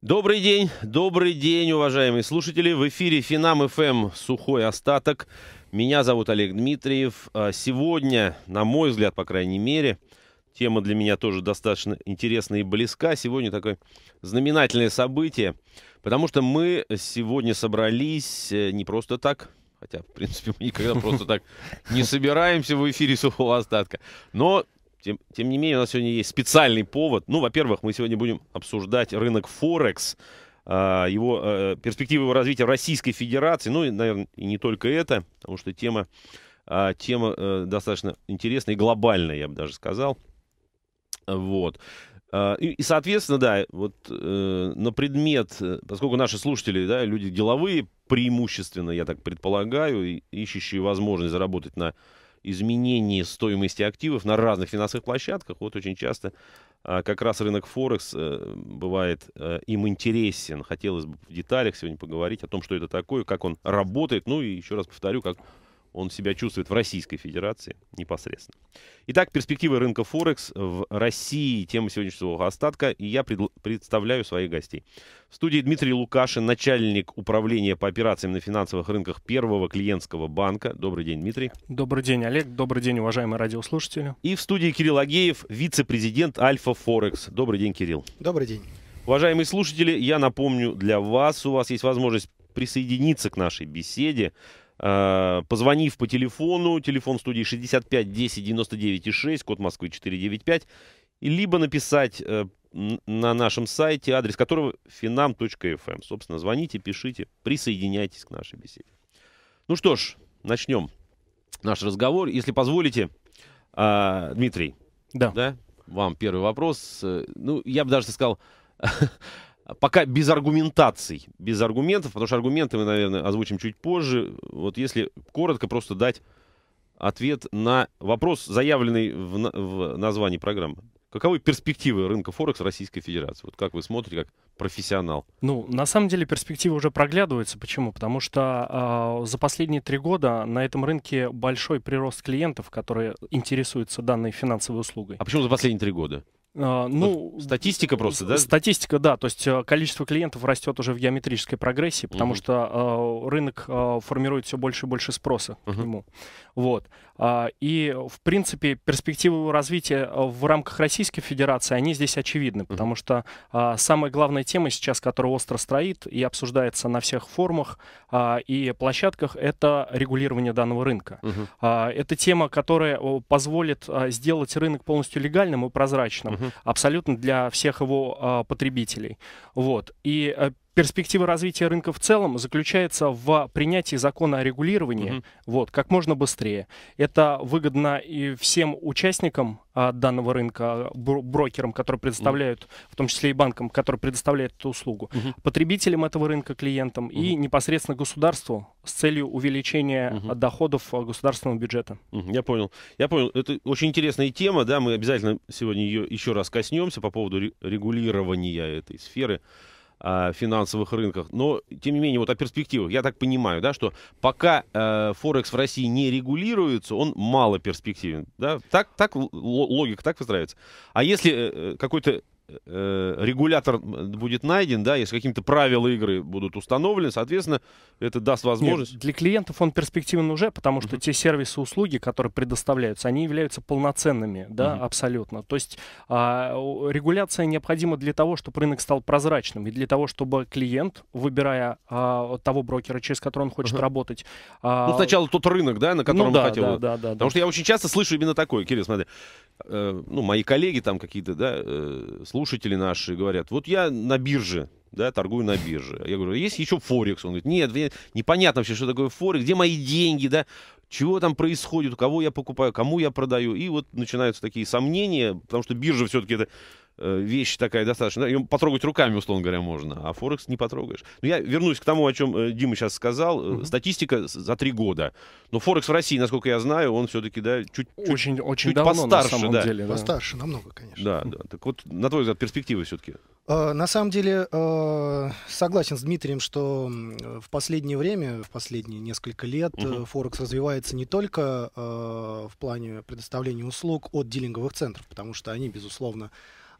Добрый день, добрый день, уважаемые слушатели. В эфире Финам ФМ «Сухой остаток». Меня зовут Олег Дмитриев. А сегодня, на мой взгляд, по крайней мере, тема для меня тоже достаточно интересная и близка. Сегодня такое знаменательное событие, потому что мы сегодня собрались э, не просто так, хотя, в принципе, мы никогда просто так не собираемся в эфире «Сухого остатка», но тем, тем не менее, у нас сегодня есть специальный повод. Ну, во-первых, мы сегодня будем обсуждать рынок Форекс, а, его э, перспективы его развития в Российской Федерации. Ну, и, наверное, и не только это, потому что тема, а, тема э, достаточно интересная и глобальная, я бы даже сказал. Вот. А, и, соответственно, да, вот э, на предмет, поскольку наши слушатели, да, люди деловые преимущественно, я так предполагаю, ищущие возможность заработать на изменении стоимости активов на разных финансовых площадках. Вот очень часто а, как раз рынок Форекс э, бывает э, им интересен. Хотелось бы в деталях сегодня поговорить о том, что это такое, как он работает, ну и еще раз повторю, как он себя чувствует в Российской Федерации непосредственно. Итак, перспективы рынка Форекс в России, тема сегодняшнего остатка, и я пред, представляю своих гостей. В студии Дмитрий Лукашин, начальник управления по операциям на финансовых рынках Первого клиентского банка. Добрый день, Дмитрий. Добрый день, Олег. Добрый день, уважаемые радиослушатели. И в студии Кирилл Агеев, вице-президент Альфа Форекс. Добрый день, Кирилл. Добрый день. Уважаемые слушатели, я напомню, для вас у вас есть возможность присоединиться к нашей беседе. Э, позвонив по телефону, телефон студии 65 10 99 и 6, код Москвы 495, либо написать э, на нашем сайте, адрес которого finam.fm. Эм. Собственно, звоните, пишите, присоединяйтесь к нашей беседе. Ну что ж, начнем наш разговор. Если позволите, а, Дмитрий, да. Да, вам первый вопрос. Э, ну, я бы даже сказал, пока без аргументаций, без аргументов, потому что аргументы мы, наверное, озвучим чуть позже. Вот если коротко просто дать ответ на вопрос, заявленный в, в названии программы. Каковы перспективы рынка Форекс Российской Федерации? Вот как вы смотрите, как профессионал? Ну, на самом деле перспективы уже проглядываются. Почему? Потому что э, за последние три года на этом рынке большой прирост клиентов, которые интересуются данной финансовой услугой. А почему за последние три года? А, ну, вот статистика просто, да? Статистика, да. То есть э, количество клиентов растет уже в геометрической прогрессии, потому Uh -huh. что э, рынок э, формирует все больше и больше спроса угу. -huh. к нему. Вот. А, и, в принципе, перспективы развития э, в рамках Российской Федерации, они здесь очевидны, потому что а, самая главная тема сейчас, которая остро строит и обсуждается на всех форумах а, и площадках, это регулирование данного рынка. Угу. Это тема, которая позволит сделать рынок полностью легальным и прозрачным, угу. абсолютно для всех его потребителей. Вот. И э, перспектива развития рынка в целом заключается в принятии закона о регулировании mm-hmm. вот, как можно быстрее. Это выгодно и всем участникам а, данного рынка, бр- брокерам, которые предоставляют, mm-hmm. в том числе и банкам, которые предоставляют эту услугу, mm-hmm. потребителям этого рынка, клиентам mm-hmm. и непосредственно государству с целью увеличения mm-hmm. доходов а, государственного бюджета. Mm-hmm. Я понял. Я понял. Это очень интересная тема, да, мы обязательно сегодня ее еще раз коснемся по поводу регулирования этой сферы финансовых рынках. Но, тем не менее, вот о перспективах. Я так понимаю, да, что пока э, Форекс в России не регулируется, он мало перспективен. Да? Так, так логика так выстраивается. А если э, э какой-то Э, регулятор будет найден, да, если какие-то правила игры будут установлены, соответственно, это даст возможность. Нет, для клиентов он перспективен уже, потому что uh-huh. те сервисы, услуги, которые предоставляются, они являются полноценными, да, uh-huh. абсолютно. То есть а, регуляция необходима для того, чтобы рынок стал прозрачным и для того, чтобы клиент, выбирая а, того брокера, через который он хочет uh-huh. работать, ну, а... ну сначала тот рынок, да, на котором ну, да, хотел, да, да, да, потому да. что я очень часто слышу именно такое, Кирилл, смотри, Э, ну, мои коллеги там какие-то, да, э, слушатели наши говорят, вот я на бирже, да, торгую на бирже. Я говорю, есть еще Форекс? Он говорит, нет, непонятно вообще, что такое Форекс, где мои деньги, да, чего там происходит, у кого я покупаю, кому я продаю. И вот начинаются такие сомнения, потому что биржа все-таки это Э, вещь такая достаточно, ее потрогать руками, условно говоря, можно, а Форекс не потрогаешь. Но ну, я вернусь к тому, о чем э, Дима сейчас сказал. Угу. Статистика за три года. Но Форекс в России, насколько я знаю, он все-таки, да, чуть, очень, чуть, очень чуть давно, постарше. На самом да. Деле, да. Постарше намного, конечно. Да, да. Так вот, на твой взгляд, перспективы все-таки? На самом деле, согласен с Дмитрием, что в последнее время, в последние несколько лет угу. Форекс развивается не только в плане предоставления услуг от дилинговых центров, потому что они, безусловно,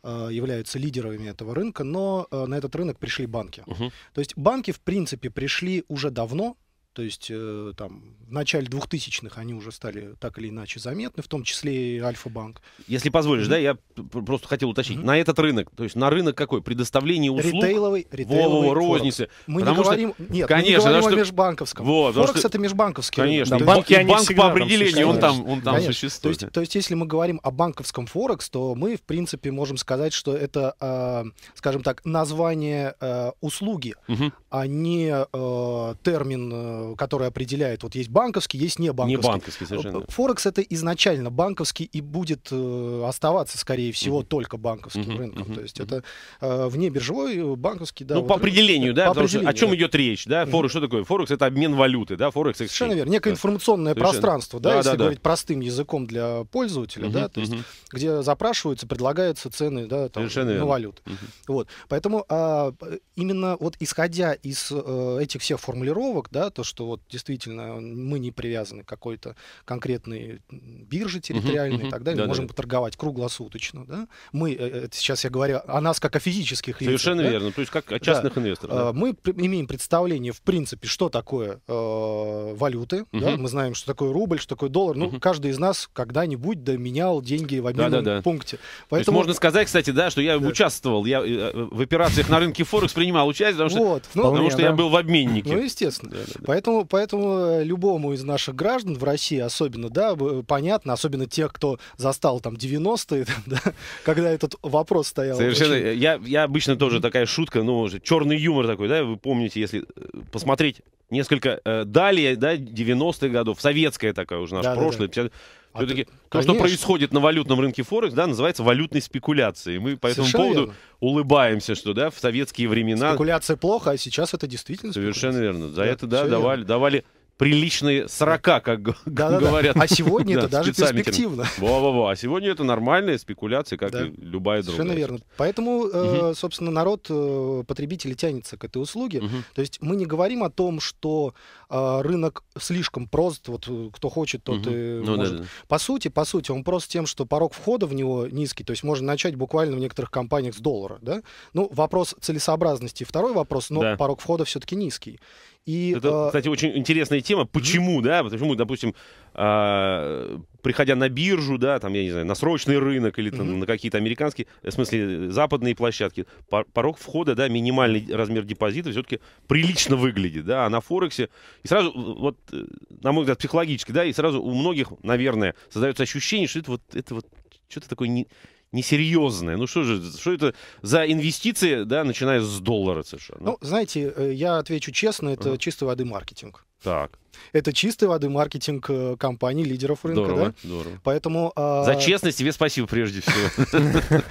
Э, являются лидерами этого рынка, но э, на этот рынок пришли банки. Угу. То есть банки, в принципе, пришли уже давно, то есть э, там в начале 2000-х они уже стали так или иначе заметны, в том числе и Альфа-банк. Если позволишь, mm-hmm. да, я просто хотел уточнить. Mm-hmm. На этот рынок, то есть на рынок какой? Предоставление услуг? Ритейловый, ритейловый Вова, розницы. Мы потому не говорим, нет, конечно, мы не говорим что... о межбанковском. Вот, Форекс что... это межбанковский Конечно, рынок. Да, банки, банк, банк по определению, он там, он там существует. То есть, то есть если мы говорим о банковском Форекс, то мы, в принципе, можем сказать, что это, э, скажем так, название э, услуги, mm-hmm. а не э, термин э, Э, который определяет, вот есть банковский, есть не банковский. Не банковский совершенно. Э, Форекс это изначально банковский и будет э, оставаться, скорее всего, mm только банковским mm рынком. mm То есть это вне биржевой банковский, да. Ну, вот по определению, да, по определению, что о чем да. идет речь, да, Форекс, что такое? Форекс это обмен валюты, да, Форекс. Совершенно верно, некое информационное Совершенно. пространство, да, да если да, говорить да. простым языком для пользователя, угу, да, то угу. есть где запрашиваются, предлагаются цены, да, там, Совершенно на верно. валюты. Угу. Вот, поэтому а, именно вот исходя из э, этих всех формулировок, да, то что что вот действительно э, мы не привязаны к какой-то конкретной бирже территориальной uh-huh, и так далее, да, мы можем да. торговать круглосуточно. Да? Мы, э, э, сейчас я говорю о нас как о физических лицах. Совершенно да? верно, то есть как о частных да. инвесторах. Да. А, мы имеем представление, в принципе, что такое э, валюты. Uh-huh. Да? Мы знаем, что такое рубль, что такое доллар. Ну, uh-huh. каждый из нас когда-нибудь менял деньги в обменном да, да, да. пункте. Поэтому... можно сказать, кстати, да, что я да. участвовал, я в операциях на рынке Форекс принимал участие, потому что, вот, ну, потому меня, что да. я был в обменнике. Ну, естественно. Да, да, да. Поэтому, поэтому э, любому из наших граждан в России особенно, да, э, понятно, особенно тех, кто застал там 90-е, да, когда этот вопрос стоял. Совершенно. Очень... Э, я, я обычно тоже такая шутка, ну, уже черный юмор такой, да, вы помните, если посмотреть несколько э, далее, да, 90-х годов, советская такая уже наша да, прошлое, да, да. А Все-таки то, что происходит на валютном рынке Форекс, да, называется валютной спекуляцией. Мы по этому поводу верно. улыбаемся, что да, в советские времена... Спекуляция плохо, а сейчас это действительно Совершенно верно. За да, это, да, давали, давали приличные 40, как да, говорят. Да, да. А сегодня это даже перспективно. Во-во-во. А сегодня это нормальные спекуляции, как и любая другая. Совершенно верно. Поэтому, угу. э, собственно, народ, э, потребители тянется к этой услуге. Угу. То есть мы не говорим о том, что э, рынок слишком прост, вот э, кто хочет, тот угу. и ну, может. По сути, по сути, он прост тем, что порог входа в него низкий, то есть можно начать буквально в некоторых компаниях с доллара, да? Ну, вопрос целесообразности второй вопрос, но порог входа все-таки низкий. И, это, э... кстати, очень интересная тема. Почему, да? Почему, допустим, э, приходя на биржу, да, там, я не знаю, на срочный рынок или там, на какие-то американские, в смысле, западные площадки, порог входа, да, минимальный размер депозита все-таки прилично выглядит, да, а на Форексе, и сразу, э, вот, э, на мой взгляд, психологически, да, и сразу у многих, наверное, создается ощущение, что это вот, это вот что-то такое не, несерьезное. Ну что же, что это за инвестиции, да, начиная с доллара совершенно? Ну, знаете, э, я отвечу честно, это ага. чистой воды маркетинг. Так. Это чистой воды маркетинг э, компаний, лидеров рынка, здорово, да? Здорово. Поэтому... А... За честность тебе спасибо прежде всего.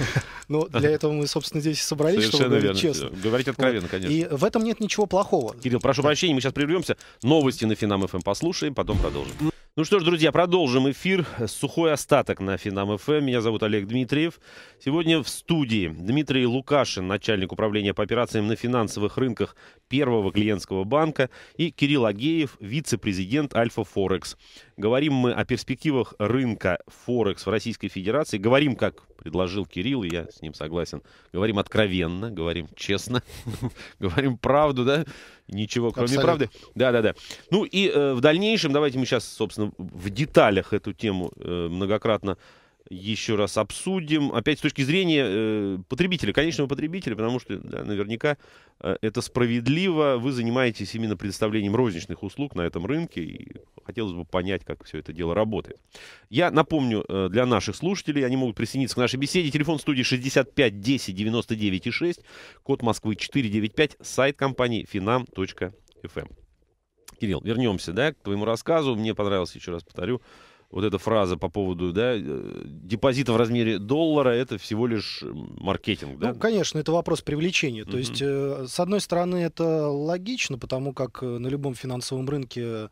Ну, для этого мы, собственно, здесь и собрались, чтобы говорить честно. Говорить откровенно, конечно. И в этом нет ничего плохого. Кирилл, прошу прощения, мы сейчас прервемся. Новости на Финам ФМ эм послушаем, потом продолжим. Ну что ж, друзья, продолжим эфир. Сухой остаток на Финам ФМ. Меня зовут Олег Дмитриев. Сегодня в студии Дмитрий Лукашин, начальник управления по операциям на финансовых рынках Первого клиентского банка, и Кирилл Агеев, вице-президент Альфа Форекс. Говорим мы о перспективах рынка Форекс в Российской Федерации. Говорим, как предложил Кирилл, я с ним согласен. Говорим откровенно, говорим честно, говорим правду, да? ничего, кроме Абсолютно. правды. Да-да-да. Ну и э, в дальнейшем, давайте мы сейчас, собственно, в деталях эту тему э, многократно еще раз обсудим. Опять с точки зрения э, потребителя, конечного потребителя, потому что да, наверняка э, это справедливо. Вы занимаетесь именно предоставлением розничных услуг на этом рынке, и хотелось бы понять, как все это дело работает. Я напомню э, для наших слушателей, они могут присоединиться к нашей беседе. Телефон студии 65 10 99 6, код Москвы 495, сайт компании finam.fm. Эм. Кирилл, вернемся да, к твоему рассказу. Мне понравилось, еще раз повторю, вот эта фраза по поводу да, э, депозита в размере доллара, это всего лишь маркетинг, да? Ну, конечно, это вопрос привлечения. Mm-hmm. То есть, э, с одной стороны, это логично, потому как э, на любом финансовом рынке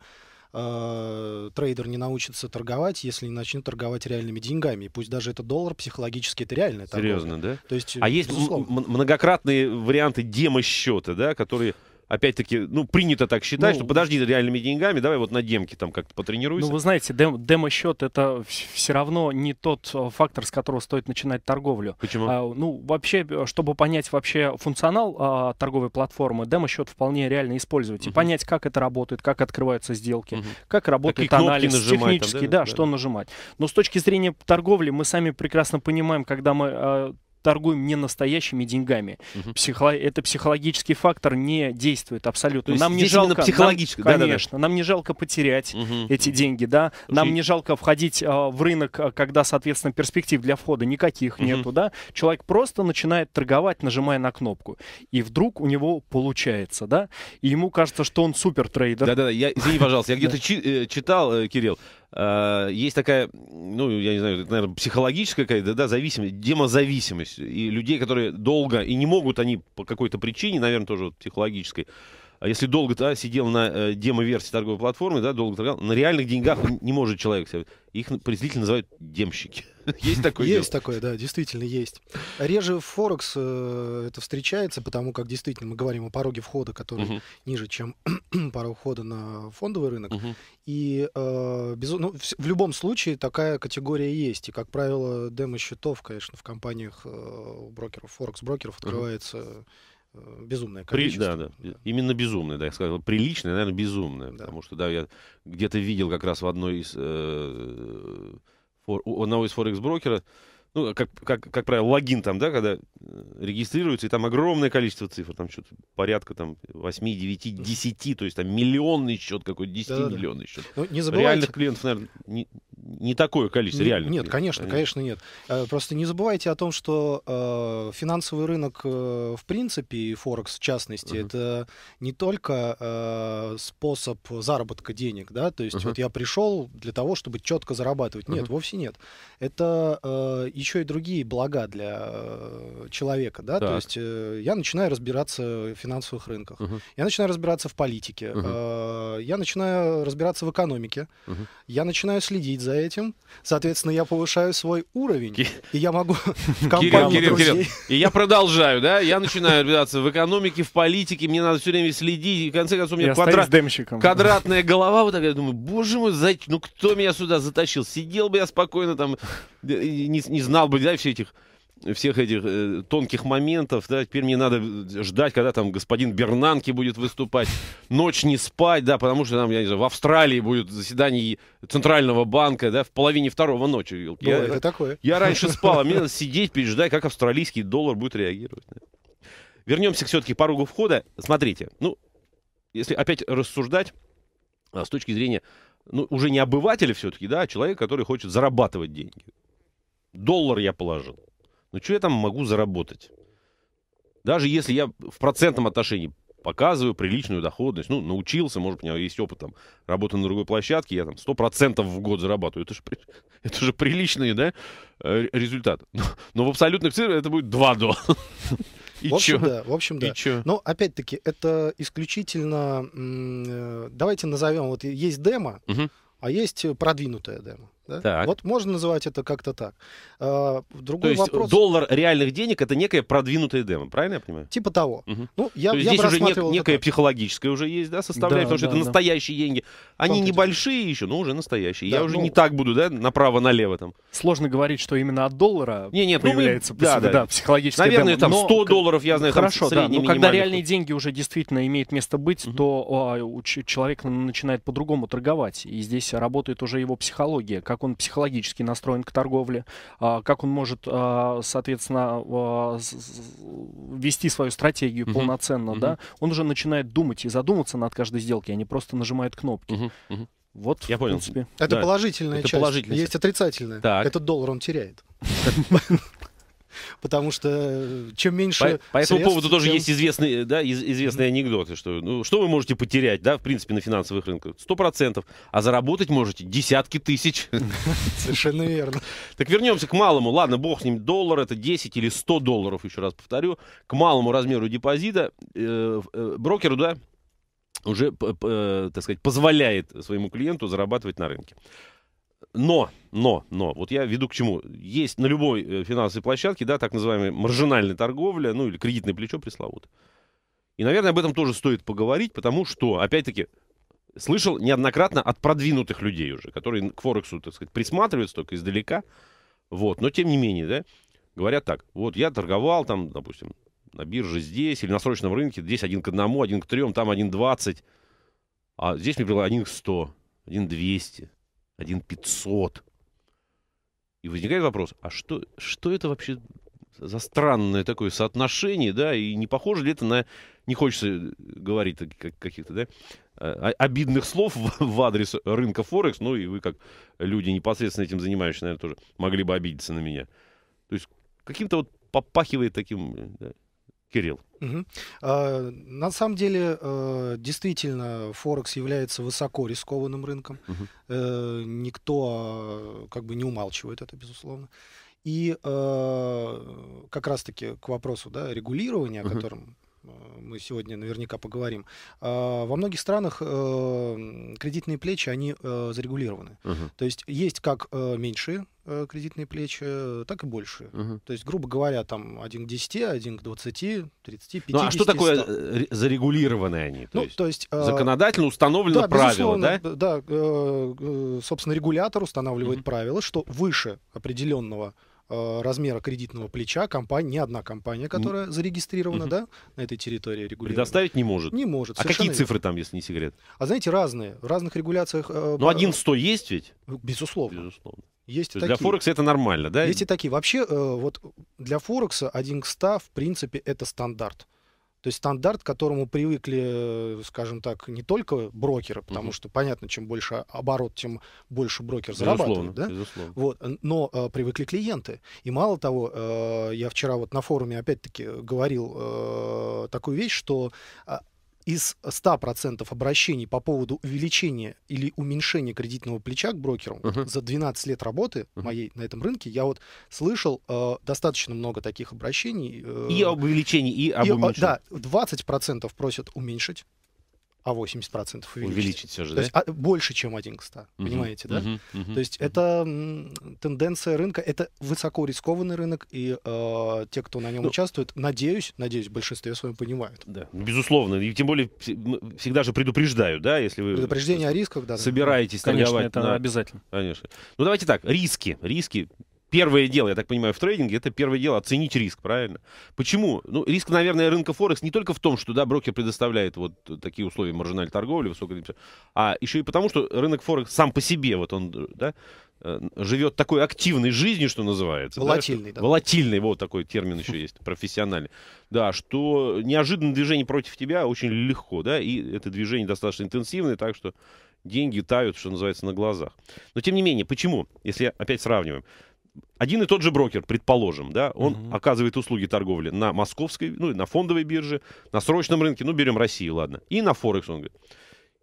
трейдер не научится торговать, если не начнет торговать реальными деньгами. И пусть даже это доллар, психологически это реально. Серьезно, торговля. да? То есть, а есть многократные варианты демо-счета, да, которые опять-таки, ну, принято так считать, ну, что подожди реальными деньгами, давай вот на демке там как-то потренируйся. Ну, вы знаете, дем, демо-счет это все равно не тот э, фактор, с которого стоит начинать торговлю. Почему? А, ну, вообще, э, чтобы понять вообще функционал а, торговой платформы, демо-счет вполне реально использовать. Угу. И понять, как это работает, как открываются сделки, угу. как работает Какие анализ нажимать, технический, там, да, да, да, что нажимать. Но с точки зрения торговли мы сами прекрасно понимаем, когда мы а, торгуем не настоящими деньгами. Угу. Психо... Это психологический фактор не действует абсолютно. Нам не жалко психологически, нам, да, конечно, да, да. нам не жалко потерять угу. эти деньги, да. Нам не жалко входить э, в рынок, а, когда, соответственно, перспектив для входа никаких угу. нету, да. Человек просто начинает торговать, нажимая на кнопку, и вдруг у него получается, да. И ему кажется, что он супер трейдер. Да-да-да. Я извини, пожалуйста, я где-то э, читал, э, Кирилл. Э, есть такая, ну, я не знаю, наверное, психологическая какая-то, да, зависимость, демозависимость. И людей, которые долго, и не могут они по какой-то причине, наверное, тоже психологической, а если долго да, сидел на э, демо-версии торговой платформы, да, долго торговал, на реальных деньгах не может человек себя. Их презрительно называют демщики. есть такое Есть дело? такое, да, действительно есть. Реже в Форекс э, это встречается, потому как действительно мы говорим о пороге входа, который uh-huh. ниже, чем порог входа на фондовый рынок. Uh-huh. И э, без, ну, в, в любом случае такая категория есть. И, как правило, демо-счетов, конечно, в компаниях э, брокеров, Форекс-брокеров открывается... Uh-huh Э, безумное количество. При, да, да, Именно безумное, да, я сказал. Приличное, наверное, безумное. Да. Потому что, да, я где-то видел как раз в одной из... Э, фор, у одного из Форекс-брокера, ну, как, как, как правило, логин там, да, когда э, регистрируется, и там огромное количество цифр, там что-то порядка там 8, 9, 10, то есть там миллионный счет какой-то, 10 да, миллионный да. счет. Ну, не забывайте. Реальных клиентов, наверное, не, не такое количество реально. Нет, конечно, конечно нет. Э, просто не забывайте о том, что э, финансовый рынок э, в принципе и Форекс в частности uh-huh. это не только э, способ заработка денег, да, то есть uh-huh. вот я пришел для того, чтобы четко зарабатывать. Нет, uh-huh. вовсе нет. Это э, еще и другие блага для э, человека, да, так. то есть э, я начинаю разбираться в финансовых рынках, uh-huh. я начинаю разбираться в политике, uh-huh. э, я начинаю разбираться в экономике, uh-huh. я начинаю следить за этим. Соответственно, я повышаю свой уровень, и я могу в компанию Кирилл, Кирилл, И я продолжаю, да? Я начинаю разбираться в экономике, в политике, мне надо все время следить. И в конце концов, у меня квадрат... квадратная голова вот такая. Думаю, боже мой, за... ну кто меня сюда затащил? Сидел бы я спокойно там, не, не знал бы, да, всех этих всех этих э, тонких моментов, да, теперь мне надо э, ждать, когда там господин Бернанки будет выступать, ночь не спать, да, потому что там, я не знаю, в Австралии будет заседание Центрального банка, да, в половине второго ночи. я, это такое. Я раньше спал, а мне надо сидеть, переждать, как австралийский доллар будет реагировать. Да. Вернемся все-таки к порогу входа. Смотрите, ну, если опять рассуждать а, с точки зрения, ну, уже не обывателя все-таки, да, а человека, который хочет зарабатывать деньги. Доллар я положил ну, что я там могу заработать? Даже если я в процентном отношении показываю приличную доходность, ну, научился, может у меня есть опыт там работы на другой площадке, я там 100% в год зарабатываю. Это же, это же приличный, да, э, результат. Но, но в абсолютных цифрах это будет 2 доллара. И в общем, чё? да. В общем, да. И чё? Но опять-таки, это исключительно. Э, давайте назовем: вот есть демо, угу. а есть продвинутая демо. Да? Так. Вот можно называть это как-то так. А, другой То есть вопрос... доллар реальных денег это некая продвинутая демо, правильно я понимаю? Типа того. Угу. Ну, я, То есть я здесь уже нек- некая психологическая уже есть, да, составляющая, да, потому да, что это да. настоящие деньги. Они небольшие деле. еще, но уже настоящие. Да, я ну... уже не так буду, да, направо-налево там. Сложно говорить, что именно от доллара не, нет, ну, появляется ну, да, да, да, психологическая Наверное, демо. там 100 но... долларов, я знаю, Хорошо, там, да, но когда реальные деньги уже действительно имеют место быть, то а, человек начинает по-другому торговать. И здесь работает уже его психология, как как он психологически настроен к торговле, а, как он может, а, соответственно, а, вести свою стратегию uh-huh. полноценно, uh-huh. да, он уже начинает думать и задумываться над каждой сделкой, а не просто нажимает кнопки. Uh-huh. Uh-huh. Вот, я понял. Принципе. Это да. положительная это часть. Положительная Есть отрицательная. Так. Этот доллар он теряет. потому что э, чем меньше По, по этому средств, поводу тоже тем... есть известный, да, из, известные анекдоты, что ну, что вы можете потерять, да, в принципе, на финансовых рынках? Сто процентов, а заработать можете десятки тысяч. Совершенно верно. Так вернемся к малому. Ладно, бог с ним, доллар это 10 или 100 долларов, еще раз повторю, к малому размеру депозита. Э, э, брокеру, да, уже, так сказать, позволяет своему клиенту зарабатывать на рынке. Но, но, но, вот я веду к чему. Есть на любой э, финансовой площадке, да, так называемая маржинальная торговля, ну или кредитное плечо пресловутое. И, наверное, об этом тоже стоит поговорить, потому что, опять-таки, слышал неоднократно от продвинутых людей уже, которые к Форексу, так сказать, присматриваются только издалека. Вот, но тем не менее, да, говорят так, вот я торговал там, допустим, на бирже здесь или на срочном рынке, здесь один к одному, один к трем, там один двадцать, а здесь мне предлагают один к сто, один двести. 1 500. И возникает вопрос, а что, что это вообще за странное такое соотношение, да, и не похоже ли это на, не хочется говорить каких-то, да, обидных слов в адрес рынка Форекс, ну и вы как люди непосредственно этим занимающиеся, наверное, тоже могли бы обидеться на меня. То есть каким-то вот попахивает таким да, Кирилл. Угу. А, на самом деле, э, действительно, Форекс является высоко рискованным рынком. Угу. Никто а, как бы не умалчивает это, безусловно. И э, как раз-таки к вопросу да, регулирования, о котором мы сегодня наверняка поговорим, а, во многих странах э, кредитные плечи, они э, зарегулированы. Угу. То есть есть как э, меньшие кредитные плечи, так и больше. Угу. То есть, грубо говоря, там один к 10, один к 20, 30, 50. Ну а что такое 100? зарегулированы они? То ну, есть, то есть законодательно установлено да, правило, да? Да, собственно, регулятор устанавливает угу. правило, что выше определенного Э, размера кредитного плеча компания, не одна компания, которая зарегистрирована да, на этой территории регулирования. Предоставить не может? Не может. А какие цифры там, если не секрет? А знаете, разные. В разных регуляциях... Э, ну, один сто есть ведь? Ну, безусловно. Безусловно. Есть такие. Для Форекса это нормально, да? Есть и такие. Вообще, э, вот для Форекса 1 к 100, в принципе, это стандарт. То есть стандарт, к которому привыкли, э, скажем так, не только брокеры, потому угу. что понятно, чем больше оборот, тем больше брокер безусловно, зарабатывает, да? Безусловно. Вот, э, но э, привыкли клиенты. И мало того, э, я вчера вот на форуме опять-таки говорил э, такую вещь, что а, из 100% обращений по поводу увеличения или уменьшения кредитного плеча к брокеру uh-huh. за 12 лет работы uh-huh. моей на этом рынке, я вот слышал э, достаточно много таких обращений. Э, и об увеличении, и об уменьшении. Да, 20% просят уменьшить а 80% увеличить. Увеличить все же, То да? Есть, а, больше, чем 1 к 100, угу. понимаете, да? Угу, угу, То есть угу. это м, тенденция рынка, это высоко рискованный рынок, и э, те, кто на нем ну, участвует, надеюсь, надеюсь, большинство большинстве своем понимают. Да, ну, безусловно, и тем более всегда же предупреждают, да, если вы... Предупреждение о рисках, да. Собираетесь Конечно, торговать. Конечно, это на... обязательно. Конечно. Ну давайте так, риски, риски, первое дело, я так понимаю, в трейдинге, это первое дело оценить риск, правильно? Почему? Ну, риск, наверное, рынка Форекс не только в том, что, да, брокер предоставляет вот такие условия маржинальной торговли, высокой, а еще и потому, что рынок Форекс сам по себе, вот он, да, э, живет такой активной жизнью, что называется. Волатильный, да? Что, да. Волатильный, вот такой термин еще есть, профессиональный. Да, что неожиданное движение против тебя очень легко, да, и это движение достаточно интенсивное, так что деньги тают, что называется, на глазах. Но тем не менее, почему, если опять сравниваем, один и тот же брокер, предположим, да, он угу. оказывает услуги торговли на московской, ну, на фондовой бирже, на срочном рынке, ну, берем Россию, ладно, и на Форекс, он говорит.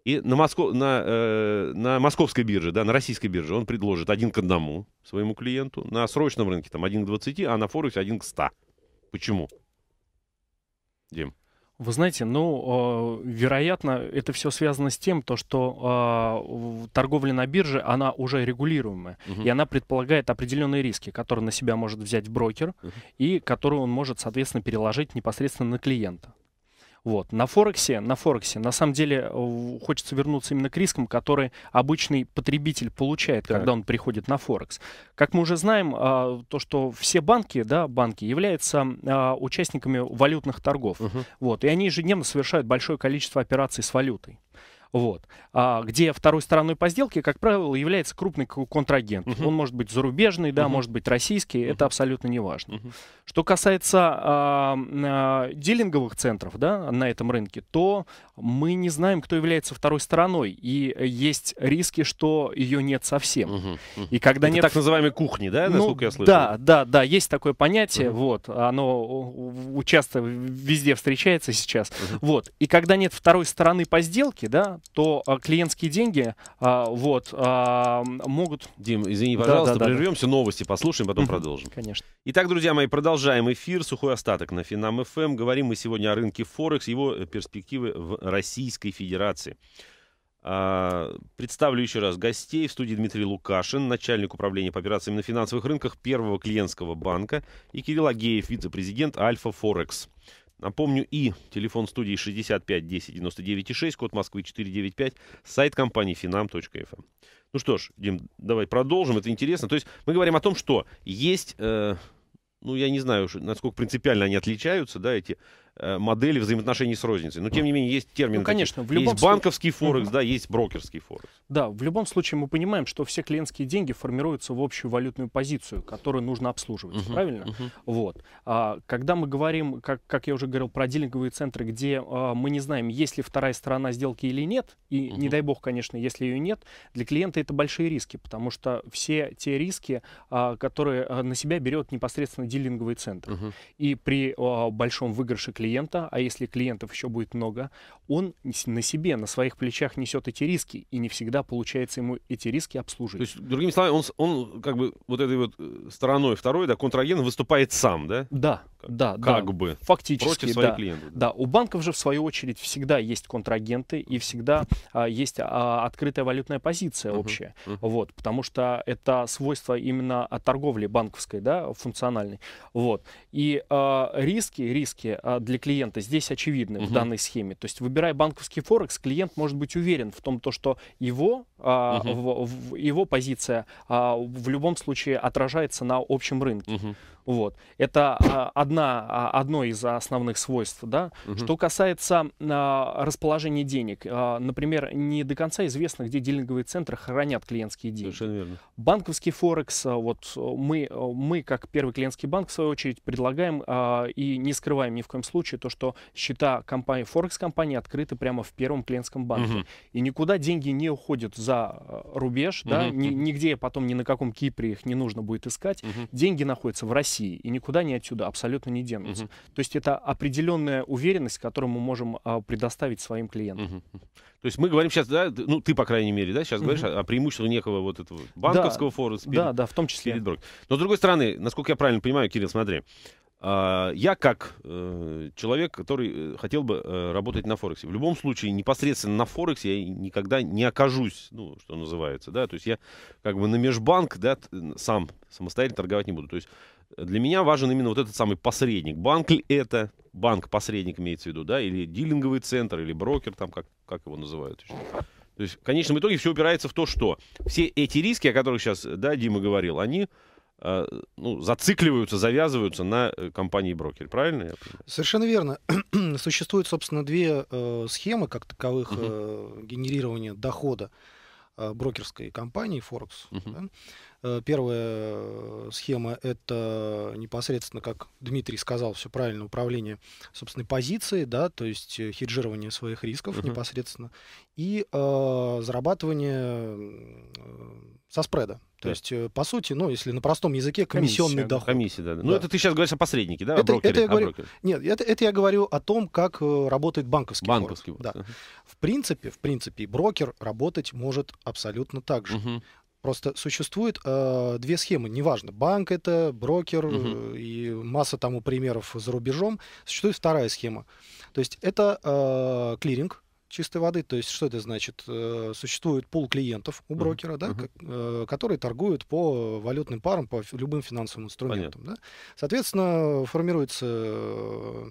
И на, Моско... на, э, на московской бирже, да, на российской бирже он предложит один к одному своему клиенту, на срочном рынке там один к 20, а на Форексе один к 100. Почему? Дим. Вы знаете, ну, э, вероятно, это все связано с тем, то, что э, торговля на бирже, она уже регулируемая, угу. и она предполагает определенные риски, которые на себя может взять брокер, угу. и которые он может, соответственно, переложить непосредственно на клиента. Вот. На Форексе, на Форексе, на самом деле, э, хочется вернуться именно к рискам, которые обычный потребитель получает, так. когда он приходит на Форекс. Как мы уже знаем, а, то, что все банки, да, банки являются а, участниками валютных торгов. Угу. Вот. И они ежедневно совершают большое количество операций с валютой вот, а где второй стороной по сделке, как правило, является крупный контрагент. Угу. Он может быть зарубежный, да, угу. может быть российский, угу. это абсолютно не важно. Угу. Что касается а, а, дилинговых центров, да, на этом рынке, то мы не знаем, кто является второй стороной, и есть риски, что ее нет совсем. Угу. И когда это нет... так называемой кухни, да, ну, насколько я слышал? Да, да, да, есть такое понятие, угу. вот, оно часто везде встречается сейчас, угу. вот. И когда нет второй стороны по сделке, да, то а, клиентские деньги а, вот, а, могут... Дим, извини, пожалуйста, да, да, прервемся, да. новости послушаем, потом продолжим. Конечно. Итак, друзья мои, продолжаем эфир. Сухой остаток на Финам ФМ. Эм. Говорим мы сегодня о рынке Форекс, его э, перспективы в Российской Федерации. Представлю еще раз гостей. В студии Дмитрий Лукашин, начальник управления по операциям на финансовых рынках Первого клиентского банка и Кирилл Агеев, вице-президент Альфа Форекс. Напомню, и телефон студии 65 10 99 6, код Москвы 495, сайт компании finam.fm. Эм. Ну что ж, Дим, давай продолжим, это интересно. То есть мы говорим о том, что есть, э, ну я не знаю, насколько принципиально они отличаются, да, эти Э, модели взаимоотношений с розницей. Но тем не менее есть термин. Ну, конечно, в любом есть случае... банковский форекс, да, есть брокерский форекс. Да, в любом случае мы понимаем, что все клиентские деньги формируются в общую валютную позицию, которую нужно обслуживать, угу, правильно? Угу. Вот. А, когда мы говорим, как, как я уже говорил, про дилинговые центры, где а, мы не знаем, есть ли вторая сторона сделки или нет, и угу. не дай бог, конечно, если ее нет, для клиента это большие риски, потому что все те риски, а, которые а, на себя берет непосредственно дилинговый центр, угу. и при а, большом выигрыше клиента клиента, а если клиентов еще будет много, он на себе, на своих плечах несет эти риски, и не всегда получается ему эти риски обслужить. То есть, другими словами, он, он как бы вот этой вот э, стороной второй, да, контрагент выступает сам, да? Да, да, как да, бы. Фактически, против своих да, клиентов. Да. да, у банков же в свою очередь всегда есть контрагенты и всегда а, есть а, открытая валютная позиция uh-huh, uh-huh. вот, потому что это свойство именно от торговли банковской, да, функциональной, вот. И а, риски, риски а, для клиента здесь очевидны uh-huh. в данной схеме. То есть выбирая банковский форекс, клиент может быть уверен в том, то, что его а, uh-huh. в, в, его позиция а, в любом случае отражается на общем рынке. Uh-huh. Вот. Это а, одна, а, одно из основных свойств. Да? Угу. Что касается а, расположения денег, например, не до конца известно, где дилинговые центры хранят клиентские деньги. Совершенно верно. Банковский Форекс, вот мы, мы как первый клиентский банк, в свою очередь, предлагаем и не скрываем ни в коем случае то, что счета компании Форекс компании открыты прямо в первом клиентском банке. Угу. И никуда деньги не уходят за рубеж, угу. да? нигде потом ни на каком Кипре их не нужно будет искать. Угу. Деньги находятся в России России и никуда не отсюда абсолютно не денутся. Угу. То есть это определенная уверенность, которую мы можем а, предоставить своим клиентам. Угу. То есть мы говорим сейчас, да, ну ты, по крайней мере, да, сейчас угу. говоришь о, о преимуществе некого вот этого банковского да, форума. Да, да, в том числе. Перед Но с другой стороны, насколько я правильно понимаю, Кирилл, смотри, а, я как э, человек, который э, хотел бы э, работать на Форексе, в любом случае непосредственно на Форексе я никогда не окажусь, ну, что называется, да, то есть я как бы на межбанк, да, сам самостоятельно торговать не буду. То есть для меня важен именно вот этот самый посредник. Банк ли это? Банк-посредник имеется в виду, да? Или дилинговый центр, или брокер, там как, как его называют еще. То есть в конечном итоге все упирается в то, что все эти риски, о которых сейчас, да, Дима говорил, они э, ну, зацикливаются, завязываются на э, компании брокер, правильно? Я понимаю? Совершенно верно. Существует, собственно, две э, схемы как таковых э, генерирования дохода э, брокерской компании Форекс. uh Да? Э, первая э, схема – это непосредственно, как Дмитрий сказал, все правильно, управление собственной позицией, да, то есть э, хеджирование своих рисков uh-huh. непосредственно, и э, зарабатывание со спреда. То да. есть, по сути, ну, если на простом языке, комиссионный комиссия, доход. Комиссия, да. да. Ну, это ты сейчас говоришь о посреднике, да? Это, о брокере, это я говорю, брокере. Нет, это, это я говорю о том, как работает банковский Банковский борт. борт. Да. В принципе, в принципе, брокер работать может абсолютно так же. Uh-huh. Просто существует э, две схемы, неважно, банк это, брокер угу. и масса тому примеров за рубежом. Существует вторая схема. То есть это э, клиринг, чистой воды. То есть, что это значит? Э, существует пул клиентов у брокера, uh-huh. да, uh-huh. которые торгуют по валютным парам, по любым финансовым инструментам. Да? Соответственно, формируется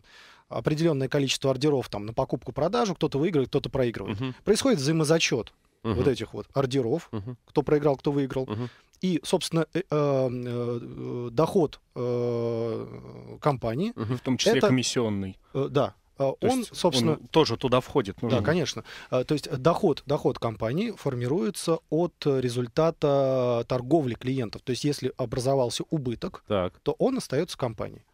определенное количество ордеров там, на покупку-продажу, кто-то выигрывает, кто-то проигрывает. Uh-huh. Происходит взаимозачет угу. вот этих вот ордеров, угу. кто проиграл, кто выиграл. Угу. И, собственно, э, э, э, доход э, компании. Угу, в том числе это, комиссионный. Э, да, а то он, собственно, он тоже туда входит. Нужно. Да, конечно. А, то есть доход, доход компании формируется от результата торговли клиентов. То есть если образовался убыток, так. то он остается компании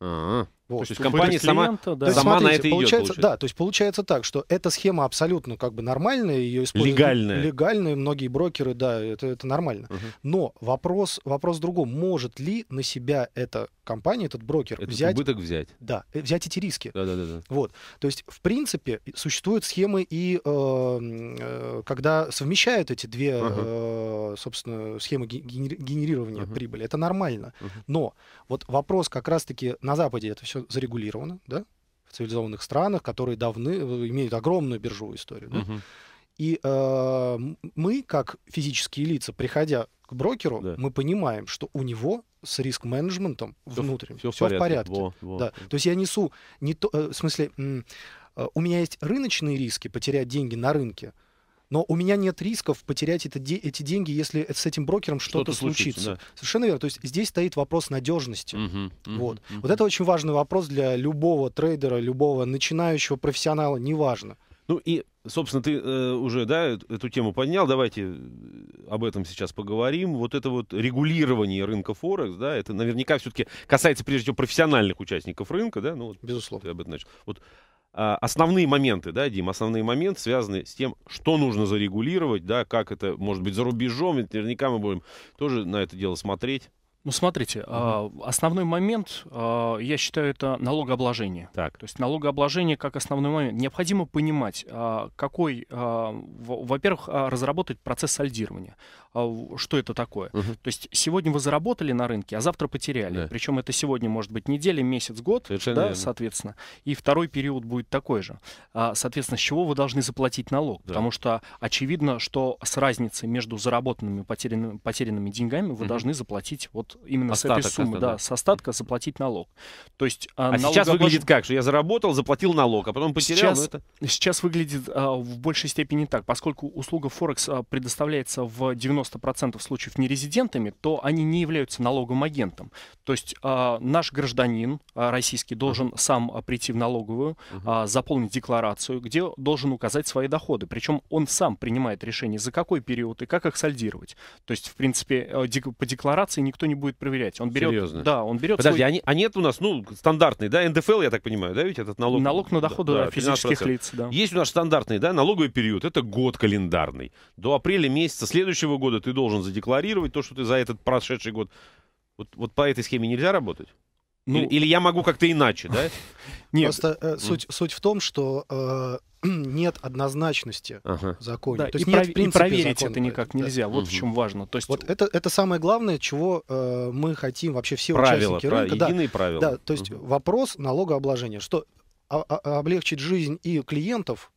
А-а-а. Вот. То есть компания сама, да. сама смотрите, на это получается, идет, получается. Да, то есть получается так, что эта схема абсолютно как бы нормальная, ее используют легальная, легальная многие брокеры, да, это, это нормально. Угу. Но вопрос, вопрос в другом, может ли на себя эта компания, этот брокер этот взять... убыток взять. Да, э, взять эти риски. Да, да, да, Вот. То есть, в принципе, существуют схемы и э, э когда совмещают эти две, ага. э, собственно, схемы генерирования ага. прибыли, это нормально. Ага. Но вот вопрос как раз-таки на Западе это все все зарегулировано, да, в цивилизованных странах, которые давны, э, имеют огромную биржевую историю. Да? Угу. И э, мы, как физические лица, приходя к брокеру, да. мы понимаем, что у него с риск-менеджментом внутренним все, все в порядке. В порядке. Во, во. Да. То есть я несу не то, э, в смысле, э, у меня есть рыночные риски потерять деньги на рынке, но у меня нет рисков потерять это, де, эти деньги, если с этим брокером что-то, что случится. случится. Да. Совершенно верно. То есть здесь стоит вопрос надежности. Угу, вот. Угу. вот это очень важный вопрос для любого трейдера, любого начинающего профессионала, неважно. Ну и, собственно, ты э, уже, да, э, эту тему поднял. Давайте э, об этом сейчас поговорим. Вот это вот регулирование рынка Форекс, да, это наверняка все-таки касается прежде всего профессиональных участников рынка, да, ну вот. Безусловно. Ты об этом начал. Вот а, основные моменты, да, Дим, основные моменты связаны с тем, что нужно зарегулировать, да, как это, может быть, за рубежом, ведь наверняка мы будем тоже на это дело смотреть. Ну, смотрите, угу. основной момент, а, я считаю, это налогообложение. Так. То есть налогообложение как основной момент. Необходимо понимать, какой, во-первых, разработать процесс сальдирования. А, что это такое. Угу. То есть сегодня вы заработали на рынке, а завтра потеряли. Да. Причем это сегодня может быть неделя, месяц, год, да, соответственно. И второй период будет такой же. А, соответственно, с чего вы должны заплатить налог? Да. Потому что очевидно, что с разницей между заработанными и потерянными, потерянными деньгами вы угу. должны заплатить вот именно остаток, с этой суммы, остаток, да, да, с остатка заплатить налог. То есть, а налогоображ... сейчас выглядит как же? Я заработал, заплатил налог, а потом потерял. Сейчас, ну, это... сейчас выглядит а, в большей степени так, поскольку услуга Форекс а, предоставляется в 90 90% случаев резидентами, то они не являются налоговым агентом. То есть э, наш гражданин э, российский должен uh-huh. сам э, прийти в налоговую, uh-huh. э, заполнить декларацию, где должен указать свои доходы. Причем он сам принимает решение, за какой период и как их сольдировать. То есть, в принципе, э, дек- по декларации никто не будет проверять. Он берет, Серьезно? Да, он берет... Подожди, свой... а, нет у нас, ну, стандартный, да, НДФЛ, я так понимаю, да, ведь этот налог? Налог на доходы да, да физических лиц, да. Есть у нас стандартный, да, налоговый период, это год календарный. До апреля месяца следующего года года ты должен задекларировать то, что ты за этот прошедший год. Вот, вот по этой схеме нельзя работать? Ну, или, или я могу как-то иначе, да? Нет. Просто э, суть, суть в том, что э, нет однозначности ага. в Да, То есть и, нет, пров... принципе, и проверить это никак это, нельзя. Вот угу. в чем важно. То есть... Вот это, это самое главное, чего э, мы хотим вообще все правила, участники прав... рынка. Да, единые правила. Да, то есть угу. вопрос налогообложения. Что а, а, облегчить жизнь и клиентов,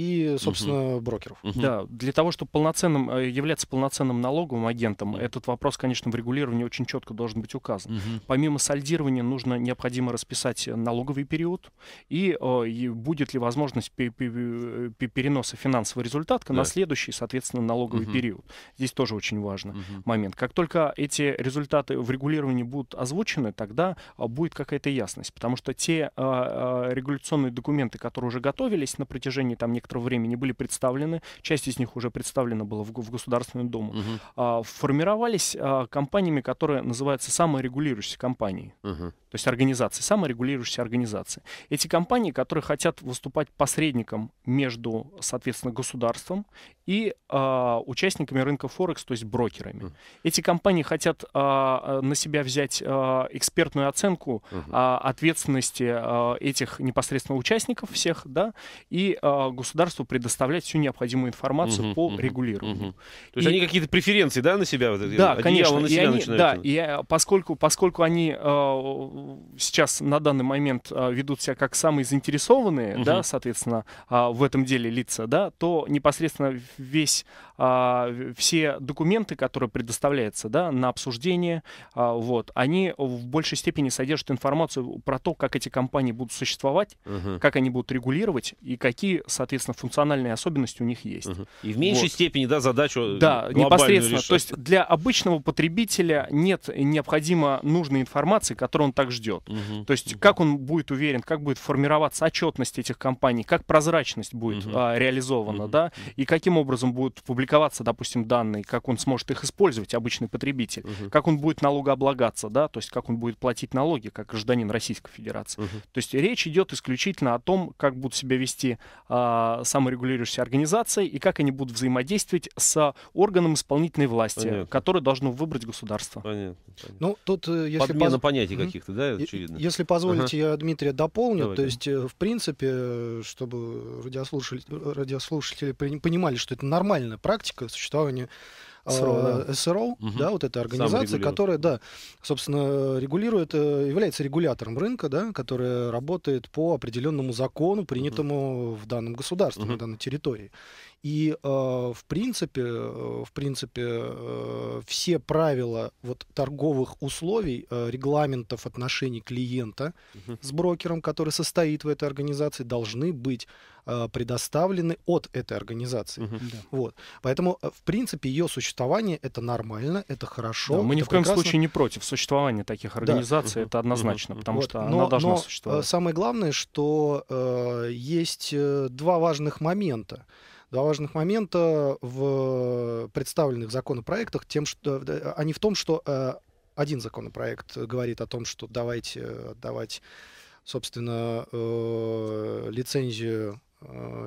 и, собственно, угу. брокеров. Угу. Да, для того, чтобы полноценным, э, являться полноценным налоговым агентом, этот вопрос, конечно, в регулировании очень четко должен быть указан. Угу. Помимо сальдирования нужно необходимо расписать налоговый период и, э, и будет ли возможность э, переноса финансового результата да. на следующий, соответственно, налоговый угу. период. Здесь тоже очень важный угу. момент. Как только эти результаты в регулировании будут озвучены, тогда будет какая-то ясность, потому что те регуляционные документы, которые уже готовились на протяжении там некоторых некоторого времени были представлены. Часть из них уже представлена была в, в Государственную Думу. Угу. А, формировались а, компаниями, которые называются саморегулирующиеся компании. Угу то есть организации, саморегулирующиеся организации. Эти компании, которые хотят выступать посредником между, соответственно, государством и э, участниками рынка Форекс, то есть брокерами. Mm. Эти компании хотят э, на себя взять э, экспертную оценку mm -hmm. э, ответственности э, этих непосредственно участников всех, да, и э, государству предоставлять всю необходимую информацию mm -hmm. по mm -hmm. регулированию. Mm -hmm. То есть и... они какие-то преференции, да, на себя? Вот, да, конечно. На себя и они, Да, и поскольку, поскольку они... Э, сейчас на данный момент а, ведут себя как самые заинтересованные, угу. да, соответственно, а, в этом деле лица, да, то непосредственно весь, а, все документы, которые предоставляются, да, на обсуждение, вот, они в большей степени содержат информацию про то, как эти компании будут существовать, угу. как они будут регулировать и какие, соответственно, функциональные особенности у них есть. Угу. И в меньшей вот. степени, да, задачу э, Да, непосредственно. Решать. То есть для обычного потребителя нет необходимо нужной информации, которую он также рынок ждет. Угу. То есть угу. как он будет уверен, как будет формироваться отчетность этих компаний, как прозрачность будет угу. а, реализована, угу. да, и каким образом будут публиковаться, допустим, данные, как он сможет их использовать, обычный потребитель, угу. как он будет налогооблагаться, да, то есть как он будет платить налоги, как гражданин Российской Федерации. Угу. То есть речь идет исключительно о том, как будут себя вести а, саморегулирующиеся организации и как они будут взаимодействовать с органом исполнительной власти, понятно. который должно выбрать государство. Понятно, понятно. Ну, тут, э, если Подмена пос... понятий mm каких-то, да? да, очевидно. Если позволите, ага. я Дмитрия дополню. Давай, то есть, э, в принципе, э, чтобы радиослушатели, радиослушатели понимали, что это нормальная практика существования э, СРО, да. СРО угу. да, вот эта организация, которая, да, собственно, регулирует, является регулятором рынка, да, которая работает по определенному закону, принятому угу. в данном государстве, угу. на данной территории. И, э, в принципе, э, в принципе э, все правила вот, торговых условий, э, регламентов отношений клиента угу. с брокером, который состоит в этой организации, должны быть э, предоставлены от этой организации. Угу. Да. Вот. Поэтому, э, в принципе, ее существование — это нормально, это хорошо. Да, мы ни в коем случае не против существования таких организаций, да. это однозначно, угу. потому вот. что но, она должна но э, существовать. Самое главное, что э, есть два важных момента. Два важных момента в э, представленных законопроектах тем, что они э, а в том, что э, один законопроект говорит о том, что давайте отдавать, собственно, лицензию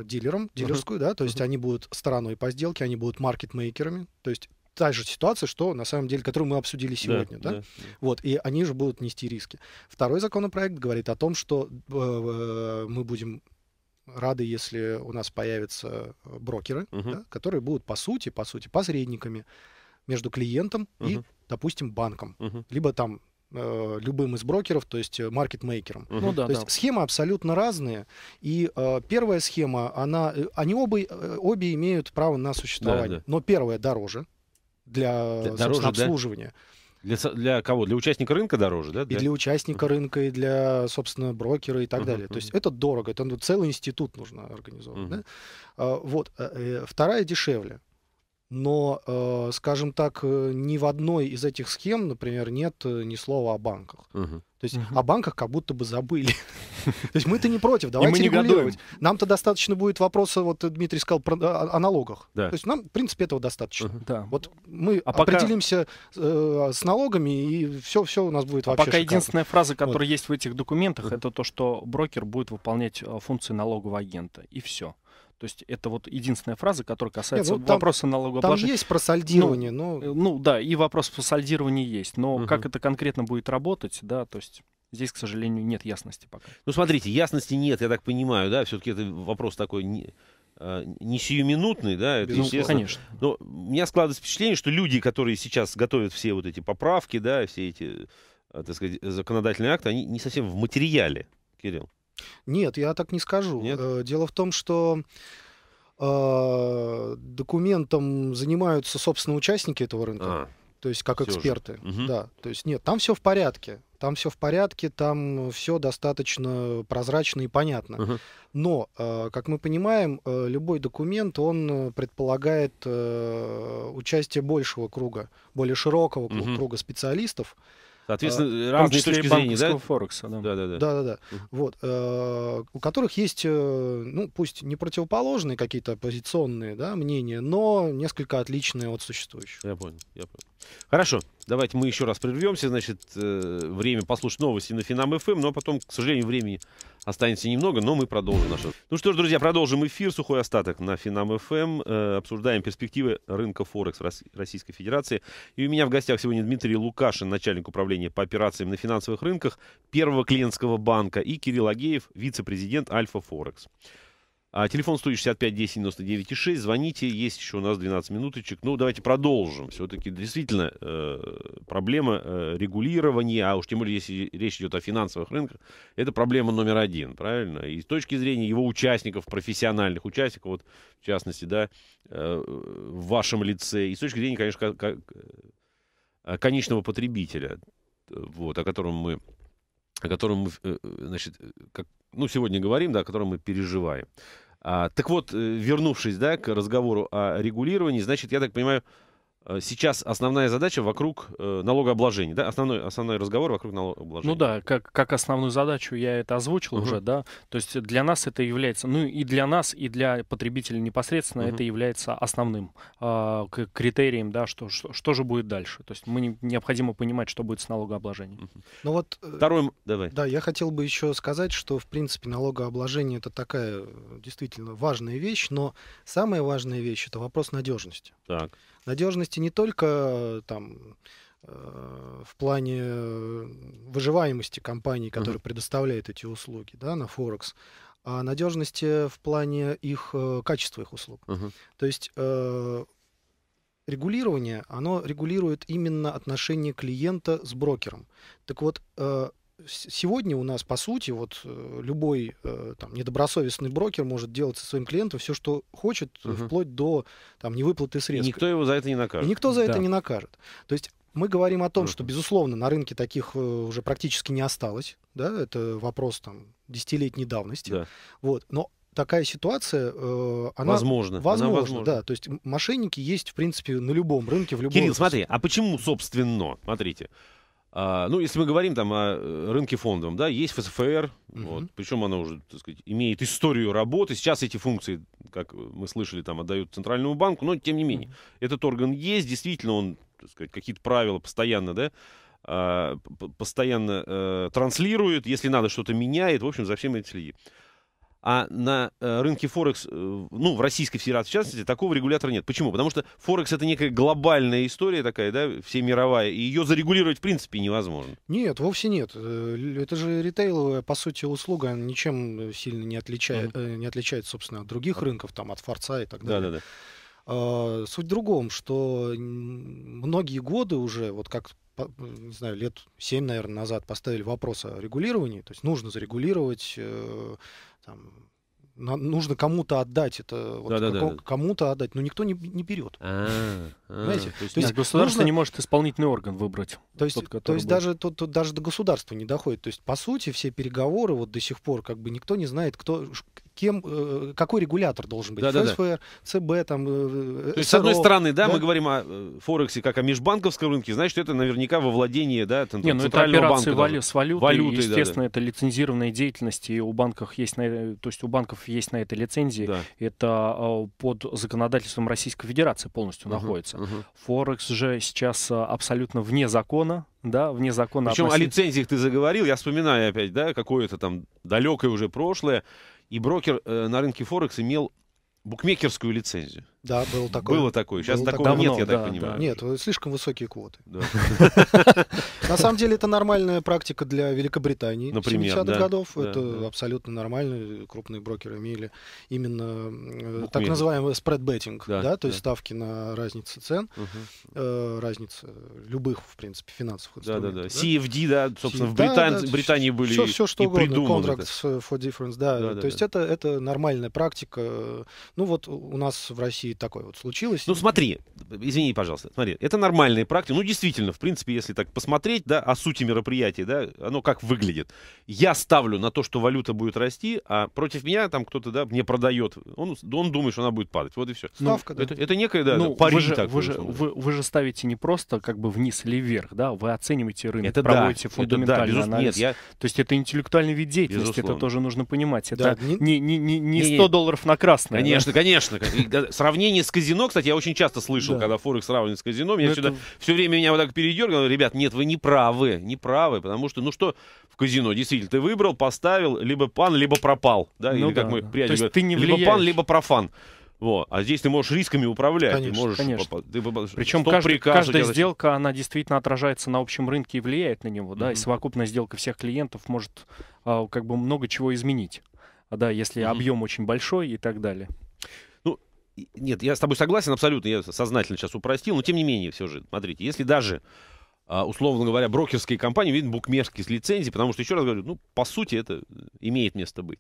дилерам, дилерскую, uh-huh. да, то есть uh-huh. они будут стороной по сделке, они будут маркетмейкерами, то есть та же ситуация, что на самом деле, которую мы обсудили сегодня, да, да? да. вот, и они же будут нести риски. Второй законопроект говорит о том, что э, мы будем рады, если у нас появятся э, брокеры, угу. да, которые будут по сути, по сути, посредниками между клиентом угу. и, допустим, банком, угу. либо там э, любым из брокеров, то есть э, маркетмейкером. Ну, да, то да. есть схемы абсолютно разные. И э, первая схема, она, э, они оба, обе имеют право на существование. Да, да. Но первая дороже для, для дороже, обслуживания. Да? Для, для кого? Для участника рынка дороже, да? Для... И для участника рынка, и для, собственно, брокера и так uh-huh. далее. То есть это дорого, это ну, целый институт нужно организовать. Uh-huh. Да? А, вот. Э, э, вторая дешевле но, э, скажем так, э, ни в одной из этих схем, например, нет э, ни слова о банках. Угу. То есть угу. о банках как будто бы забыли. То есть мы-то не против, давайте регулировать. Нам-то достаточно будет вопроса, вот э, Дмитрий сказал про, о, о налогах. Да. То есть нам, в принципе, этого достаточно. Угу. Да. Вот мы а определимся пока... э, с налогами, и все, все у нас будет а вообще пока шикарно. единственная фраза, которая вот. есть в этих документах, это то, что брокер будет выполнять функции налогового агента, и все. То есть это вот единственная фраза, которая касается Нет, ну, там, вопроса налогообложения. Там есть про сальдирование, ну, но... Ну да, и вопрос про сальдированию есть, но угу. как это конкретно будет работать, да, то есть... Здесь, к сожалению, нет ясности пока. Ну, смотрите, ясности нет, я так понимаю, да, все-таки это вопрос такой не, а, не сиюминутный, да, это, ну, конечно. Но у меня складывается впечатление, что люди, которые сейчас готовят все вот эти поправки, да, все эти, э, так сказать, законодательные акты, они не совсем в материале, Кирилл. Нет, я так не скажу. Нет? Э, дело в том, что а, документом занимаются, собственно, участники этого рынка. А, то есть как эксперты. Угу. Да. То есть нет, там все в порядке. Там все в порядке, там все достаточно прозрачно и понятно. Угу. Но, а, как мы понимаем, э, любой документ, он предполагает э, участие большего круга, более широкого угу. круга специалистов. Соответственно, а, разные точки зрения, да? Форекса, да. Да, да, да. да, да, да. Uh-huh. Вот, э, у которых есть, э, ну, пусть не противоположные какие-то позиционные, да, мнения, но несколько отличные от существующих. Я понял, я понял. Хорошо. Давайте мы еще раз прервемся, значит, э, время послушать новости на Финам ФМ, эм, но потом, к сожалению, времени останется немного, но мы продолжим наше. Ну что ж, друзья, продолжим эфир «Сухой остаток» на Финам ФМ. Эм. Э, обсуждаем перспективы рынка Форекс в Российской Федерации. И у меня в гостях сегодня Дмитрий Лукашин, начальник управления по операциям на финансовых рынках Первого клиентского банка, и Кирилл Агеев, вице-президент Альфа Форекс. А, телефон 165 10 99 6. Звоните. Есть еще у нас 12 минуточек. Ну, давайте продолжим. Все-таки действительно э, проблема э, регулирования, а уж тем более, если речь идет о финансовых рынках, это проблема номер один, правильно? И с точки зрения его участников, профессиональных участников, вот в частности, да, э, в вашем лице, и с точки зрения, конечно, как, конечного потребителя, вот, о котором мы о котором мы, э, э, значит, э, как, ну, сегодня говорим, да, о котором мы переживаем. А, так вот, вернувшись, да, к разговору о регулировании, значит, я так понимаю, Э, сейчас основная задача вокруг э, налогообложения, да? Основной, основной разговор вокруг налогообложения. Ну да, как, как основную задачу я это озвучил угу. уже, да. То есть для нас это является, ну и для нас, и для потребителей непосредственно угу. это является основным э, критерием, да, что, что, что же будет дальше. То есть мы не, необходимо понимать, что будет с налогообложением. Угу. Ну вот... Э, Второй... Давай. Да, я хотел бы еще сказать, что, в принципе, налогообложение это такая действительно важная вещь, но самая важная вещь — это вопрос надежности. Так надежности не только э, там э, в плане э, выживаемости компаний, которые uh-huh. предоставляют эти услуги да, на Форекс, а надежности в плане их качества их услуг. Uh-huh. То есть э, регулирование, оно регулирует именно отношение клиента с брокером. Так вот, сегодня у нас, по сути, вот э, любой э, там, недобросовестный брокер может делать со своим клиентом все, что хочет, угу. вплоть до там, невыплаты средств. И никто его за это не накажет. И никто за да. это не накажет. То есть мы говорим о том, что, безусловно, на рынке таких уже практически не осталось. Да? Это вопрос там, десятилетней давности. Да. Вот. Но такая ситуация, она возможно, возможно, она возможно, да, то есть мошенники есть в принципе на любом рынке в любом. Кирилл, смотри, а почему собственно? Смотрите, а, ну, если мы говорим там о э, рынке фондовом, да, есть ФСФР, угу. вот, причем она уже, так сказать, имеет историю работы. Сейчас эти функции, как мы слышали, там отдают Центральному банку, но тем не менее, угу. этот орган есть, действительно, он, так сказать, какие-то правила постоянно, да, а, постоянно а, транслирует, если надо что-то меняет, в общем, за всем этим следит. А на э, рынке Форекс, э, ну, в Российской Федерации, в частности, такого регулятора нет. Почему? Потому что Форекс это некая глобальная история такая, да, всемировая, и ее зарегулировать в принципе невозможно. Нет, вовсе нет. Э, это же ритейловая, по сути, услуга, она ничем сильно не, отличает, mm-hmm. не отличает собственно, от других рынков, там, от Форца и так далее. Да, да, да. Суть в другом, что многие годы уже, вот как, не знаю, лет 7, наверное, назад поставили вопрос о регулировании, то есть нужно зарегулировать там, нужно кому-то отдать это, вот, да, да, да, кому-то отдать, но никто не, не берет. Знаете? А, а, то есть, государство не может исполнительный орган выбрать. То есть, то есть даже, тут даже до государства не доходит. То есть, по сути, все переговоры вот до сих пор, как бы никто не знает, кто, кем, э, какой регулятор должен быть? Да, ФСФР, да, да. ЦБ, там, э, То есть, СРО, с одной стороны, да, да, мы говорим о э, Форексе как о межбанковском рынке, значит, это наверняка во владение, да, там, Не, ну это операции вали, с валютой, валютой естественно, да, да. это лицензированная деятельность, и у банков есть на, то есть у банков есть на это лицензии, да. это а, под законодательством Российской Федерации полностью угу, находится. Угу. Форекс же сейчас а, абсолютно вне закона, да, вне закона. Причем относительно... о лицензиях ты заговорил, я вспоминаю опять, да, какое-то там далекое уже прошлое. И брокер э, на рынке Форекс имел букмекерскую лицензию. Да, было такое. Было такое. Сейчас было такого нет, я да, так понимаю. Да. Нет, слишком высокие квоты. На самом деле это нормальная практика для Великобритании. Например, 70-х годов. Это абсолютно нормально. Крупные брокеры имели именно э, так называемый спред-беттинг, да, то есть ставки на разницу цен, э, разница любых, в принципе, финансовых инструментов. Да, да, да. CFD, да, собственно, в Британии были Все, что угодно. Contracts э, for difference, да. То есть это нормальная практика. Ну вот у нас в России такое вот случилось. Ну смотри, извини, пожалуйста, смотри, это нормальная практика. Ну действительно, в принципе, если так посмотреть, да, о сути мероприятия, да, оно как выглядит. Я ставлю на то, что валюта будет расти, а против меня там кто-то, да, мне продает. Он, он думает, что она будет падать. Вот и все. Ну, Ставка, ну, да. Это, это некая, да, ну, пари вы же, такой, вы, же, вы, вы же ставите не просто как бы вниз или вверх, да, вы оцениваете рынок, это проводите да, фундаментальный это, да, анализ. Нет, я... То есть это интеллектуальный вид деятельности, безусловно. это тоже нужно понимать. Это да, не, не, не, не 100 не, долларов на красное. Конечно, да? конечно. Сравнение сравнение с казино, кстати, я очень часто слышал, да. когда Форекс сравнивают с казино, меня это... сюда все время меня вот так передергивало, ребят, нет, вы не правы, не правы, потому что, ну что, в казино, действительно, ты выбрал, поставил, либо пан, либо пропал, да, ну, или да, как да. мы приятели ты не либо пан, либо профан. Вот. А здесь ты можешь рисками управлять. Конечно, ты можешь конечно. Ты, Причем каждый, каждая сделка, она действительно отражается на общем рынке и влияет на него. Mm-hmm. Да? И совокупная сделка всех клиентов может а, как бы много чего изменить. Да, если mm-hmm. объем очень большой и так далее. Нет, я с тобой согласен абсолютно, я сознательно сейчас упростил, но тем не менее все же, смотрите, если даже а, условно говоря, брокерские компании, видно, букмекерские с лицензией, потому что, еще раз говорю, ну, по сути, это э, имеет место быть.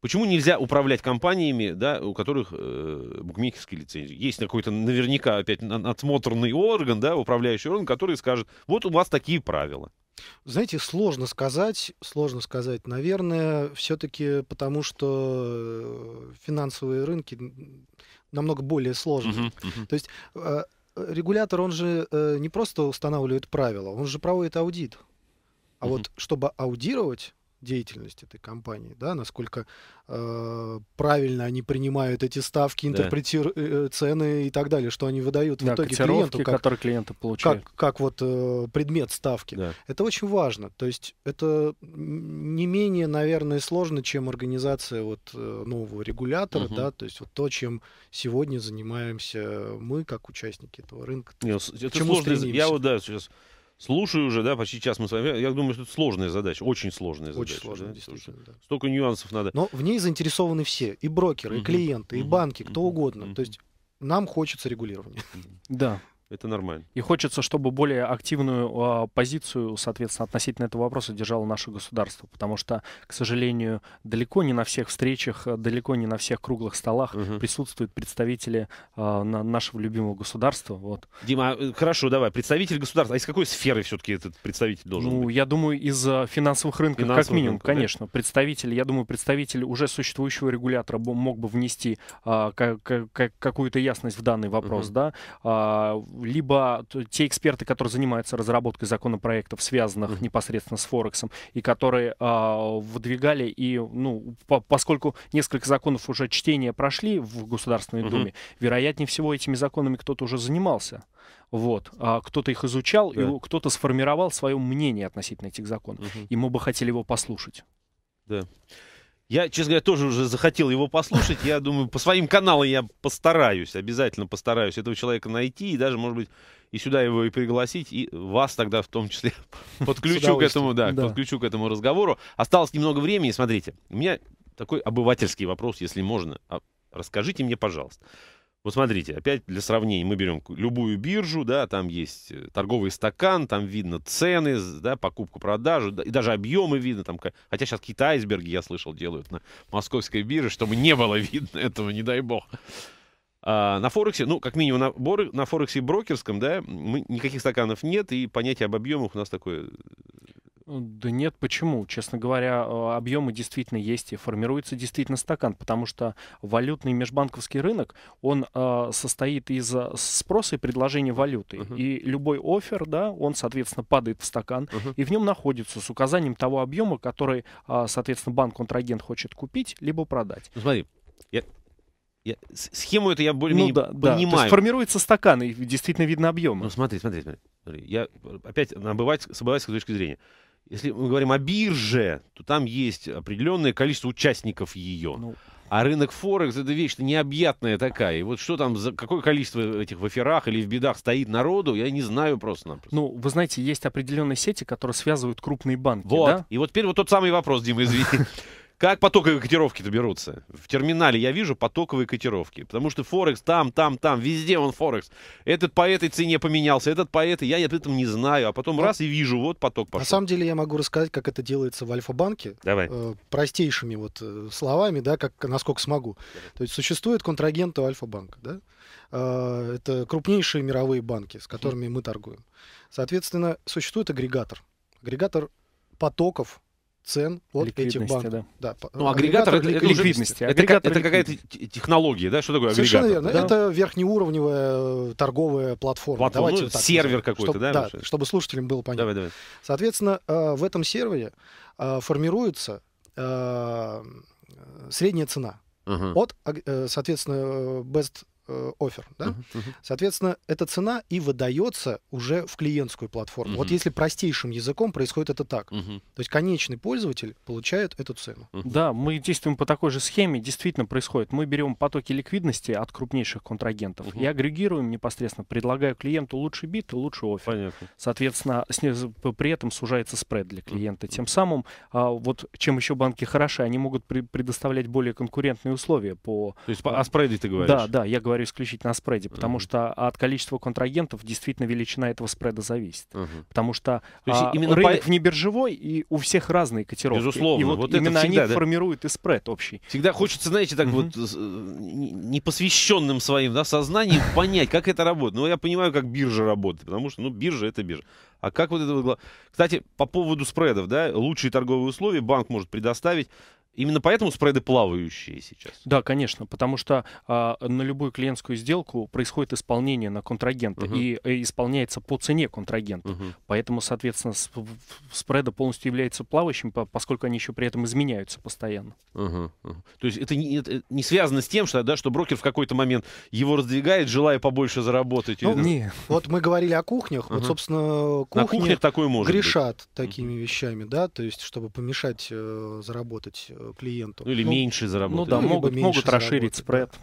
Почему нельзя управлять компаниями, да, у которых э, букмекерские лицензии? Есть какой-то наверняка опять отмотренный орган, да, управляющий орган, который скажет, вот у вас такие правила. Знаете, сложно сказать, сложно сказать, наверное, все-таки потому, что э, финансовые рынки намного более сложные. Uh-huh, uh-huh. То есть э, регулятор, он же э, не просто устанавливает правила, он же проводит аудит. А uh-huh. вот чтобы аудировать, деятельность этой компании, да, насколько э, правильно они принимают эти ставки, интерпретируют да. Э, цены и так далее, что они выдают да, в итоге клиенту, как, которые клиенты получают, как, как вот э, предмет ставки. Да. Это очень важно, то есть это не менее, наверное, сложно, чем организация вот э, нового регулятора, угу. да, то есть вот то, чем сегодня занимаемся мы как участники этого рынка. Нет, это сложно. Я вот да сейчас слушаю уже, да, почти час мы с вами. Я думаю, что это сложная задача, очень сложная задача. Очень сложная, да? действительно. Да. Столько нюансов надо. Но в ней заинтересованы все, и брокеры, и клиенты, и банки, кто угодно. То есть нам хочется регулирования. Да, это нормально. И хочется, чтобы более активную э, позицию, соответственно, относительно этого вопроса держало наше государство, потому что, к сожалению, далеко не на всех встречах, э, далеко не на всех круглых столах угу. присутствуют представители э, на, нашего любимого государства. Вот. Дима, а, э, хорошо, давай, представитель государства. А из какой сферы все-таки этот представитель должен ну, быть? Ну, я думаю, из э, финансовых рынков, финансовых как минимум, рынков, конечно. Да? Представитель, я думаю, представитель уже существующего регулятора мог бы внести э, как, как, какую-то ясность в данный вопрос, угу. да либо те эксперты, которые занимаются разработкой законопроектов, связанных mm-hmm. непосредственно с Форексом, и которые э, выдвигали, и, ну, по поскольку несколько законов уже чтения прошли в Государственной mm-hmm. Думе, вероятнее всего этими законами кто-то уже занимался. Вот. А кто-то их изучал, да. и кто-то сформировал свое мнение относительно этих законов. Угу. И мы бы хотели его послушать. Да. Я, честно говоря, тоже уже захотел его послушать. Я думаю, по своим каналам я постараюсь, обязательно постараюсь этого человека найти и даже, может быть, и сюда его и пригласить, и вас тогда в том числе подключу к этому, да, да, подключу к этому разговору. Осталось немного времени, смотрите, у меня такой обывательский вопрос, если можно. А, расскажите мне, пожалуйста. Вот смотрите, опять для сравнения, мы берем любую биржу, да, там есть э, торговый стакан, там видно цены, да, покупку-продажу, да, и даже объемы видно, там, хотя сейчас какие-то айсберги, я слышал, делают на московской бирже, чтобы не было видно этого, не дай бог. А на Форексе, ну, как минимум, на, бор, на Форексе брокерском, да, мы, никаких стаканов нет, и понятие об объемах у нас такое да нет, почему? Честно говоря, э, объемы действительно есть и формируется действительно стакан, потому что валютный межбанковский рынок, он э, состоит из э, спроса и предложения валюты. Uh-huh. И любой офер, да, он, соответственно, падает в стакан, uh-huh. и в нем находится с указанием того объема, который, э, соответственно, банк-контрагент хочет купить, либо продать. Ну, смотри, я, я, схему это я более-менее ну, да, понимаю. Да. То есть формируется стакан, и действительно видно объем. Ну смотри, смотри, смотри. Я э, опять на с обывательской точки зрения. Если мы говорим о бирже, то там есть определенное количество участников ее. Ну, а рынок Форекс это вещь необъятная такая. И вот что там, за какое количество этих в аферах или в бедах стоит народу, я не знаю просто. -напросто. Ну, вы знаете, есть определенные сети, которые связывают крупные банки. Вот. Да? И вот теперь вот тот самый вопрос, Дима, извини. Как потоковые котировки-то берутся? В терминале я вижу потоковые котировки. Потому что Форекс там, там, там, везде он Форекс. Этот по этой цене поменялся, этот по этой. Я об этом не знаю. А потом ну, раз и вижу, вот поток пошел. На самом деле я могу рассказать, как это делается в Альфа-банке. Давай. Э, простейшими вот э, словами, да, как, насколько смогу. То есть существует контрагенты Альфа-банка, да? Э, это крупнейшие мировые банки, с которыми мы торгуем. Соответственно, существует агрегатор. Агрегатор потоков цен от этих банков. Да. Да. Ну, агрегатор, агрегатор это, ликвидности. Это, агрегатор, это какая-то технология, да? Что такое агрегатор? Совершенно верно. Да? Это верхнеуровневая э, торговая платформа. платформа Давайте ну, вот так сервер какой-то, да? Да, чтобы слушателям было понятно. Давай, давай. Соответственно, э, в этом сервере э, формируется средняя цена. Uh-huh. От, соответственно, best Э, офер. Да? Uh-huh, Соответственно, эта цена и выдается уже в клиентскую платформу. Uh-huh. Вот если простейшим языком происходит это так. Uh-huh. То есть конечный пользователь получает эту цену. Uh-huh. Да, мы действуем по такой же схеме. Действительно происходит. Мы берем потоки ликвидности от крупнейших контрагентов uh-huh. и агрегируем непосредственно, предлагаю клиенту лучший бит и лучший офер. Понятно. Соответственно, с, при этом сужается спред для клиента. Uh-huh. Тем самым, а, вот чем еще банки хороши, они могут при, предоставлять более конкурентные условия по... То есть по, а, о спреде ты говоришь? Да, да, я говорю говорю исключительно о спреде, потому uh-huh. что от количества контрагентов действительно величина этого спреда зависит. Uh-huh. Потому что а, именно рынок по... внебиржевой, и у всех разные котировки. Безусловно. И вот, вот именно всегда, они да? формируют и спред общий. Всегда хочется, знаете, так uh-huh. вот непосвященным своим да, сознанием понять, как это работает. Ну, я понимаю, как биржа работает, потому что, ну, биржа — это биржа. А как вот это... Кстати, по поводу спредов, да, лучшие торговые условия банк может предоставить Именно поэтому спреды плавающие сейчас. Да, конечно, потому что а, на любую клиентскую сделку происходит исполнение на контрагента угу. и, и э, исполняется по цене контрагента. Угу. Поэтому, соответственно, спреды полностью являются плавающим, поскольку они еще при этом изменяются постоянно. Угу. угу. То есть это не, это не связано с тем, что, да, что брокер в какой-то момент его раздвигает, желая побольше заработать. Ну, или... не. Вот мы говорили о кухнях. Угу. Вот, собственно, кухни на кухнях такое может грешат быть. такими угу. вещами, да, то есть чтобы помешать э, заработать э, Э, клиенту. Ну или ну, меньше заработать. Ну да, ну, могут, меньше могут расширить спред. Да.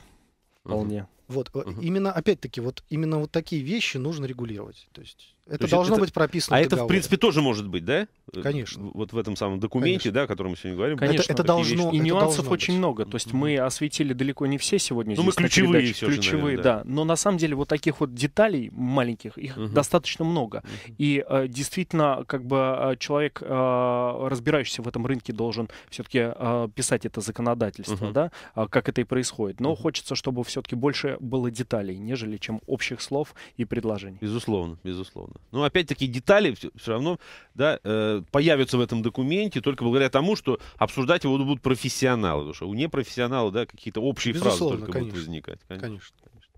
Вполне. Вот, угу. именно, опять-таки, вот именно вот такие вещи нужно регулировать. То есть это есть должно это... быть прописано. А в это, в принципе, тоже может быть, да? Конечно. Вот в этом самом документе, Конечно. да, о котором мы сегодня говорим. Конечно. Это, это должно. Вещи. И нюансов должно очень быть. много. То есть mm-hmm. мы осветили далеко не все сегодня. Ну, мы ключевые, передаче, все ключевые, же, наверное, да. да. Но на самом деле вот таких вот деталей маленьких их uh-huh. достаточно много. Uh-huh. И э, действительно, как бы э, человек, э, разбирающийся в этом рынке, должен все-таки э, писать это законодательство, uh-huh. да, э, как это и происходит. Но uh-huh. хочется, чтобы все-таки больше было деталей, нежели чем общих слов и предложений. Безусловно, безусловно. Но ну, опять-таки детали все, все равно да, э, появятся в этом документе только благодаря тому, что обсуждать его будут профессионалы. Потому что у непрофессионала да, какие-то общие Безусловно, фразы только конечно. будут возникать. Конечно. конечно. конечно.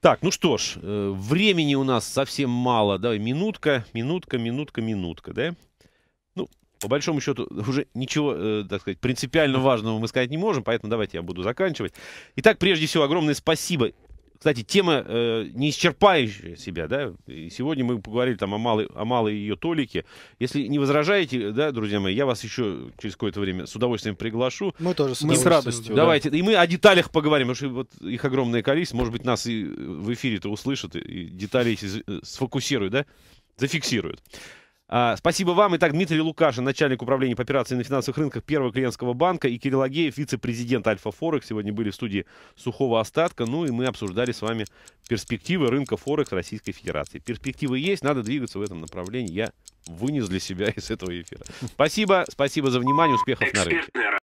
Так, ну что ж, э, времени у нас совсем мало. да, минутка, минутка, минутка, минутка, да? Ну, по большому счету, уже ничего, э, так сказать, принципиально важного мы сказать не можем, поэтому давайте я буду заканчивать. Итак, прежде всего, огромное спасибо кстати, тема э, не исчерпающая себя, да, и сегодня мы поговорили там о малой, о малой ее толике. Если не возражаете, да, друзья мои, я вас еще через какое-то время с удовольствием приглашу. Мы тоже с, мы с радостью. Давайте, и мы о деталях поговорим, потому что вот их огромное количество, может быть, нас и в эфире-то услышат, и детали э, сфокусируют, да, зафиксируют. А, спасибо вам. Итак, Дмитрий Лукашин, начальник управления по операции на финансовых рынках Первого клиентского банка, и Кирилл Агеев, вице-президент Альфа Форекс, сегодня были в студии сухого остатка. Ну и мы обсуждали с вами перспективы рынка Форекс Российской Федерации. Перспективы есть, надо двигаться в этом направлении. Я вынес для себя из этого эфира. Спасибо, спасибо за внимание, успехов на рынке.